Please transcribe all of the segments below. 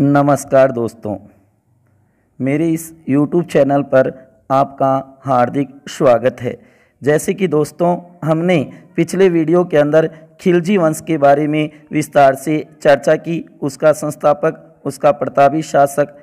नमस्कार दोस्तों मेरे इस YouTube चैनल पर आपका हार्दिक स्वागत है जैसे कि दोस्तों हमने पिछले वीडियो के अंदर खिलजी वंश के बारे में विस्तार से चर्चा की उसका संस्थापक उसका प्रतापी शासक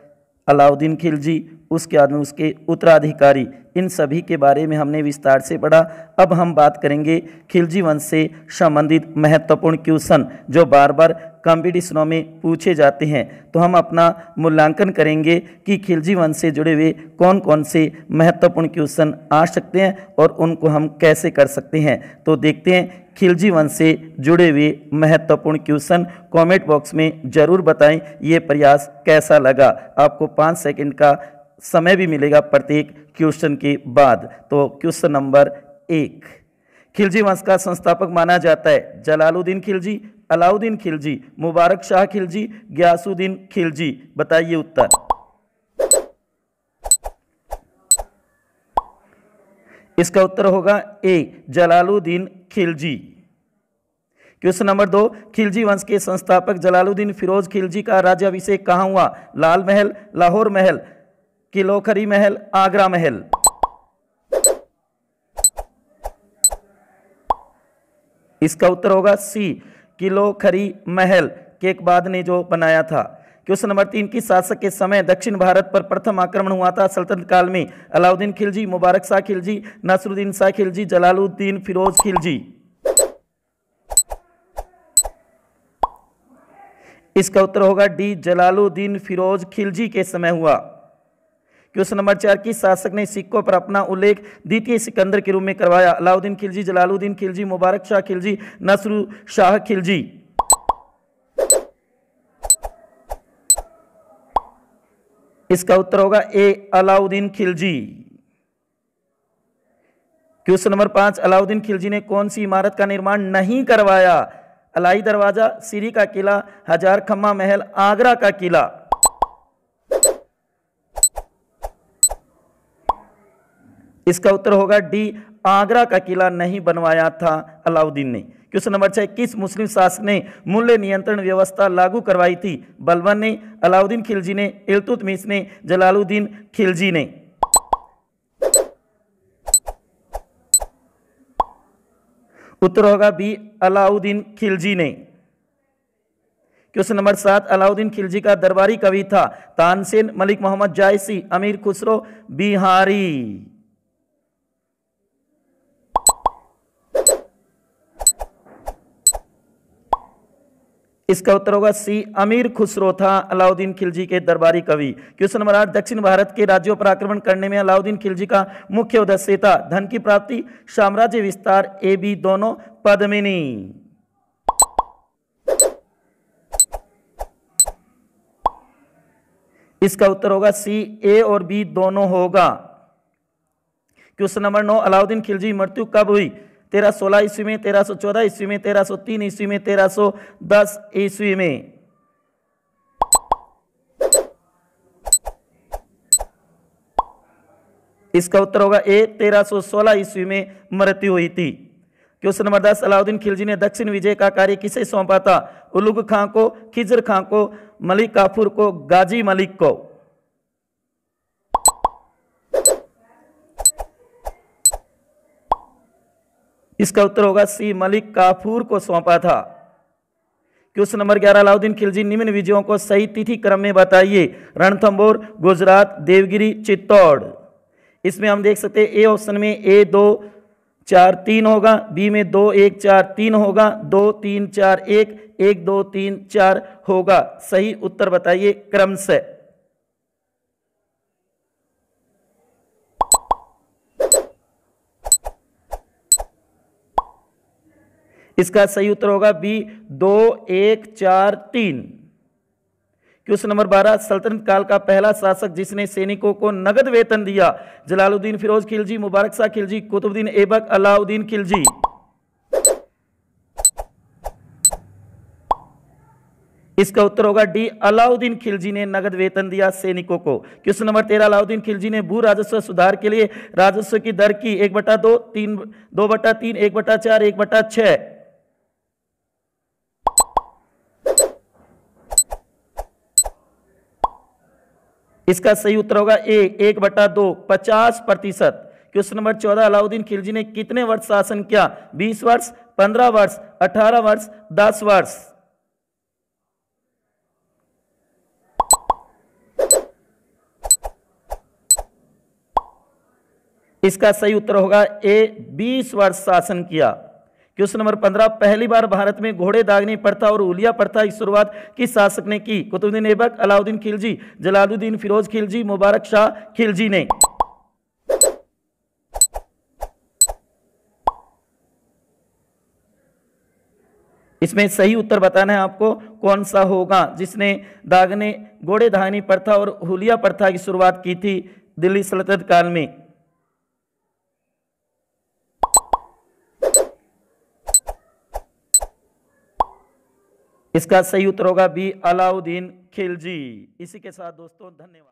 अलाउद्दीन खिलजी उसके बाद में उसके उत्तराधिकारी इन सभी के बारे में हमने विस्तार से पढ़ा अब हम बात करेंगे खिलजी वंश से संबंधित महत्वपूर्ण क्वेश्चन जो बार बार कॉम्पिटिशनों में पूछे जाते हैं तो हम अपना मूल्यांकन करेंगे कि खिलजी वंश से जुड़े हुए कौन कौन से महत्वपूर्ण क्वेश्चन आ सकते हैं और उनको हम कैसे कर सकते हैं तो देखते हैं खिलजी वंश से जुड़े हुए महत्वपूर्ण क्वेश्चन कमेंट बॉक्स में ज़रूर बताएं ये प्रयास कैसा लगा आपको पाँच सेकंड का समय भी मिलेगा प्रत्येक क्वेश्चन के बाद तो क्वेश्चन नंबर एक खिलजी वंश का संस्थापक माना जाता है जलालुद्दीन खिलजी अलाउद्दीन खिलजी मुबारक शाह खिलजी ग्यासुद्दीन खिलजी बताइए उत्तर इसका उत्तर होगा A Jalaluddin Khilji question number दो खिलजी वंश के संस्थापक जलालुद्दीन फिरोज खिलजी का राज्याभिषेक कहाँ हुआ लाल महल लाहौर महल किलोखरी महल आगरा महल इसका उत्तर होगा सी किलोखरी महल के बाद ने जो बनाया था क्वेश्चन नंबर तीन किस शासक के समय दक्षिण भारत पर प्रथम आक्रमण हुआ था सल्तनत काल में अलाउद्दीन खिलजी मुबारक शाह खिलजी नसरुद्दीन शाह खिलजी जलालुद्दीन फिरोज खिलजी इसका उत्तर होगा डी जलालुद्दीन फिरोज खिलजी के समय हुआ क्वेश्चन नंबर चार किस शासक ने सिक्कों पर अपना उल्लेख द्वितीय सिकंदर के रूप में करवाया अलाउद्दीन खिलजी जलालुद्दीन खिलजी मुबारक शाह खिलजी नसरू शाह खिलजी इसका उत्तर होगा A Alauddin Khilji question number पांच अलाउद्दीन खिलजी ने कौन सी इमारत का निर्माण नहीं करवाया अलाई दरवाजा सीरी का किला हजार खम्मा महल आगरा का किला इसका उत्तर होगा डी आगरा का किला नहीं बनवाया था अलाउद्दीन ने क्वेश्चन नंबर छः किस मुस्लिम शासक ने मूल्य नियंत्रण व्यवस्था लागू करवाई थी बलबन ने अलाउद्दीन खिलजी ने इलतुतमिश ने जलालुद्दीन खिलजी ने उत्तर होगा बी अलाउद्दीन खिलजी ने क्वेश्चन नंबर सात अलाउद्दीन खिलजी का दरबारी कवि था तानसेन मलिक मोहम्मद जायसी अमीर खुसरो बिहारी इसका उत्तर होगा सी अमीर खुसरो था अलाउद्दीन खिलजी के दरबारी कवि क्वेश्चन नंबर आठ दक्षिण भारत के राज्यों पर आक्रमण करने में अलाउद्दीन खिलजी का मुख्य उद्देश्य था धन की प्राप्ति साम्राज्य विस्तार ए बी दोनों पद्मिनी इसका उत्तर होगा सी ए और बी दोनों होगा क्वेश्चन नंबर नौ अलाउद्दीन खिलजी मृत्यु कब हुई तेरह सोलह ईस्वी में तेरह सौ चौदह ईस्वी में तेरह सौ तीन ईस्वी में तेरह सौ दस ईस्वी में इसका उत्तर होगा ए तेरह सौ सोलह ईस्वी में मृत्यु हुई थी क्वेश्चन नंबर दस अलाउद्दीन खिलजी ने दक्षिण विजय का कार्य किसे सौंपा था उलुग खां को खिजर खां को मलिक काफूर को गाजी मलिक को इसका उत्तर होगा सी मलिक काफूर को सौंपा था क्वेश्चन नंबर ग्यारह अलाउद्दीन खिलजी निम्न विजयों को सही तिथि क्रम में बताइए रणथम्बोर गुजरात देवगिरी चित्तौड़ इसमें हम देख सकते हैं ए ऑप्शन में ए दो चार तीन होगा बी में दो एक चार तीन होगा दो तीन चार एक एक दो तीन चार होगा सही उत्तर बताइए क्रम से इसका सही उत्तर होगा बी दो एक चार तीन क्वेश्चन नंबर बारह सल्तनत काल का पहला शासक जिसने सैनिकों को नगद वेतन दिया जलालुद्दीन फिरोज खिलजी मुबारक शाह खिलजी कुतुबुद्दीन एबक अलाउद्दीन खिलजी इसका उत्तर होगा डी अलाउद्दीन खिलजी ने नगद वेतन दिया सैनिकों को क्वेश्चन नंबर तेरह अलाउद्दीन खिलजी ने भू राजस्व सुधार के लिए राजस्व की दर की एक बटा दो तीन दो बटा तीन एक बटा चार एक बटा छह इसका सही उत्तर होगा ए एक बटा दो पचास प्रतिशत क्वेश्चन नंबर चौदह अलाउद्दीन खिलजी ने कितने वर्ष शासन किया बीस वर्ष पंद्रह वर्ष अठारह वर्ष दस वर्ष इसका सही उत्तर होगा ए बीस वर्ष शासन किया क्वेश्चन नंबर पंद्रह पहली बार भारत में घोड़े दागनी प्रथा और उलिया प्रथा की शुरुआत किस शासक ने की कुतुबुद्दीन ऐबक अलाउद्दीन खिलजी जलालुद्दीन फिरोज खिलजी मुबारक शाह खिलजी ने इसमें सही उत्तर बताना है आपको कौन सा होगा जिसने दागने घोड़े धानी प्रथा और हुलिया प्रथा की शुरुआत की थी दिल्ली सल्तनत काल में इसका सही उत्तर होगा बी अलाउद्दीन खिलजी इसी के साथ दोस्तों धन्यवाद